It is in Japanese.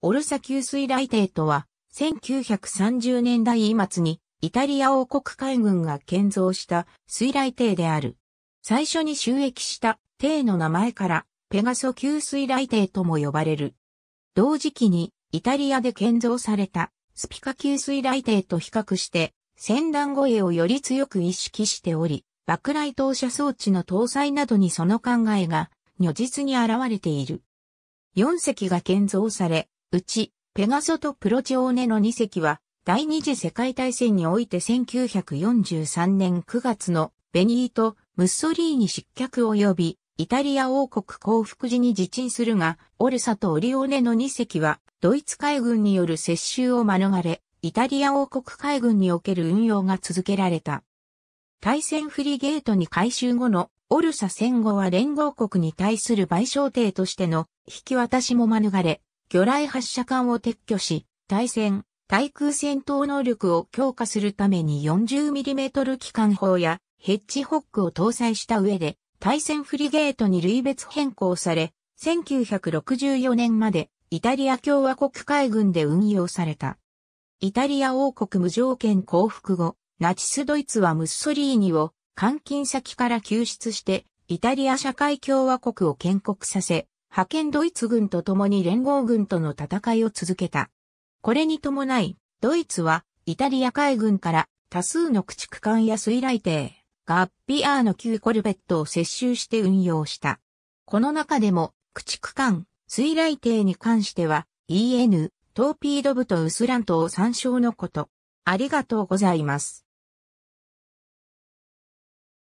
オルサ給水雷艇とは、1930年代末にイタリア王国海軍が建造した水雷艇である。最初に収益した艇の名前からペガソ給水雷艇とも呼ばれる。同時期にイタリアで建造されたスピカ給水雷艇と比較して船団護衛をより強く意識しており、爆雷投射装置の搭載などにその考えが如実に現れている。4隻が建造され、うち、ペガソとプロチオーネの2隻は、第二次世界大戦において1943年9月のベニート・ムッソリーに失脚を呼び、イタリア王国降伏時に自沈するが、オルサとオリオーネの2隻は、ドイツ海軍による接収を免れ、イタリア王国海軍における運用が続けられた。対戦フリゲートに改修後のオルサ戦後は連合国に対する賠償艇としての引き渡しも免れ、魚雷発射管を撤去し、対戦、対空戦闘能力を強化するために 40mm 機関砲やヘッジホックを搭載した上で、対戦フリゲートに類別変更され、1964年までイタリア共和国海軍で運用された。イタリア王国無条件降伏後、ナチスドイツはムッソリーニを監禁先から救出して、イタリア社会共和国を建国させ、派遣ドイツ軍と共に連合軍との戦いを続けた。これに伴い、ドイツはイタリア海軍から多数の駆逐艦や水雷艇、ガッピアーの旧コルベットを接収して運用した。この中でも、駆逐艦、水雷艇に関しては、EN、トーピード部とウスラントを参照のこと。ありがとうございます。